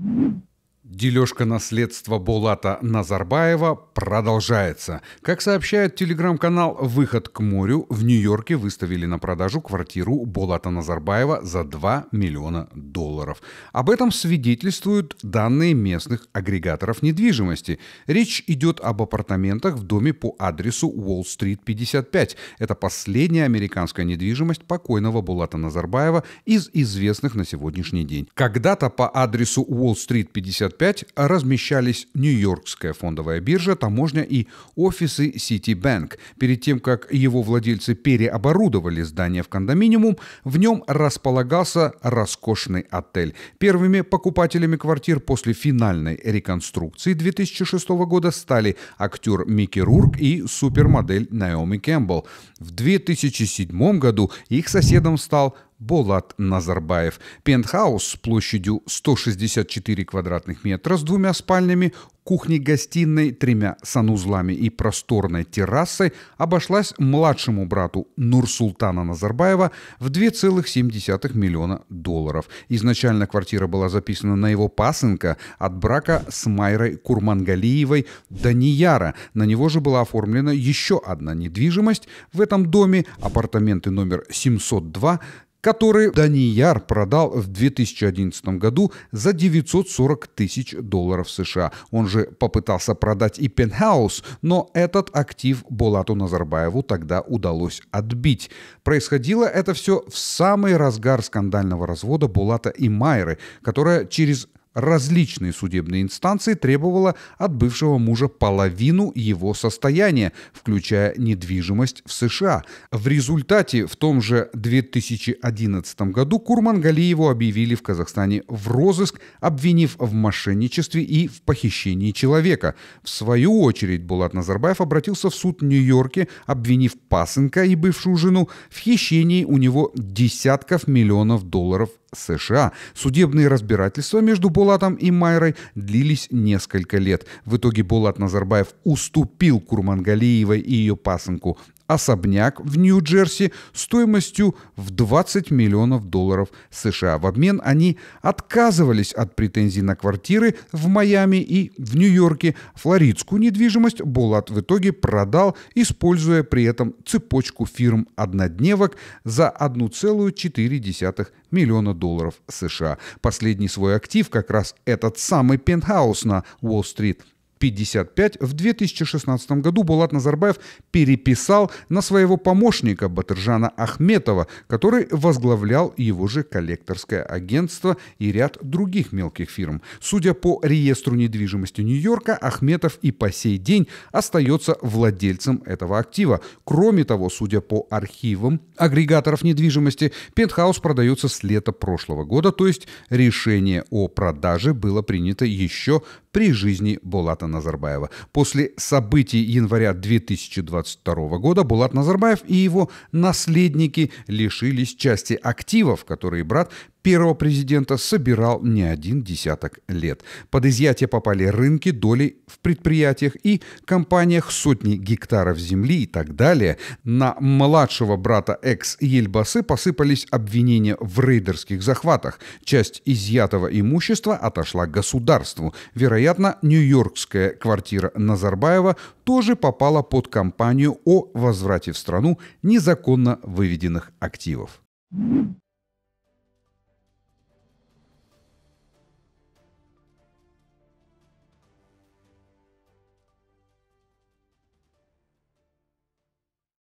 Mm-hmm. Дележка наследства Булата Назарбаева продолжается. Как сообщает телеграм-канал «Выход к морю», в Нью-Йорке выставили на продажу квартиру Булата Назарбаева за 2 миллиона долларов. Об этом свидетельствуют данные местных агрегаторов недвижимости. Речь идет об апартаментах в доме по адресу Уолл-стрит 55. Это последняя американская недвижимость покойного Булата Назарбаева из известных на сегодняшний день. Когда-то по адресу Уолл-стрит 55 1965 а размещались Нью-Йоркская фондовая биржа, таможня и офисы Citibank. Перед тем, как его владельцы переоборудовали здание в кондоминиум, в нем располагался роскошный отель. Первыми покупателями квартир после финальной реконструкции 2006 года стали актер Микки Рурк и супермодель Наоми Кэмпбелл. В 2007 году их соседом стал Болат Назарбаев. Пентхаус с площадью 164 квадратных метра с двумя спальнями, кухней-гостиной, тремя санузлами и просторной террасой обошлась младшему брату Нурсултана Назарбаева в 2,7 миллиона долларов. Изначально квартира была записана на его пасынка от брака с Майрой Курмангалиевой Данияра. На него же была оформлена еще одна недвижимость в этом доме, апартаменты номер 702, который Данияр продал в 2011 году за 940 тысяч долларов США. Он же попытался продать и пентхаус, но этот актив Булату Назарбаеву тогда удалось отбить. Происходило это все в самый разгар скандального развода Булата и Майры, которая через различные судебные инстанции требовала от бывшего мужа половину его состояния, включая недвижимость в США. В результате в том же 2011 году Курман Галиеву объявили в Казахстане в розыск, обвинив в мошенничестве и в похищении человека. В свою очередь Булат Назарбаев обратился в суд в Нью-Йорке, обвинив пасынка и бывшую жену в хищении у него десятков миллионов долларов США. Судебные разбирательства между Булат Булатом и Майрой длились несколько лет. В итоге Булат Назарбаев уступил Курмангалиевой и ее пасынку особняк в Нью-Джерси стоимостью в 20 миллионов долларов США. В обмен они отказывались от претензий на квартиры в Майами и в Нью-Йорке. Флоридскую недвижимость Булат в итоге продал, используя при этом цепочку фирм однодневок за 1,4 миллиона долларов США. Последний свой актив как раз этот самый пентхаус на Уолл-стрит – 55 в 2016 году Булат Назарбаев переписал на своего помощника Батыржана Ахметова, который возглавлял его же коллекторское агентство и ряд других мелких фирм. Судя по реестру недвижимости Нью-Йорка, Ахметов и по сей день остается владельцем этого актива. Кроме того, судя по архивам агрегаторов недвижимости, пентхаус продается с лета прошлого года, то есть решение о продаже было принято еще при жизни Булата Назарбаева. После событий января 2022 года Булат Назарбаев и его наследники лишились части активов, которые брат Первого президента собирал не один десяток лет. Под изъятие попали рынки, доли в предприятиях и компаниях сотни гектаров земли и так далее. На младшего брата экс-Ельбасы посыпались обвинения в рейдерских захватах. Часть изъятого имущества отошла государству. Вероятно, нью-йоркская квартира Назарбаева тоже попала под кампанию о возврате в страну незаконно выведенных активов.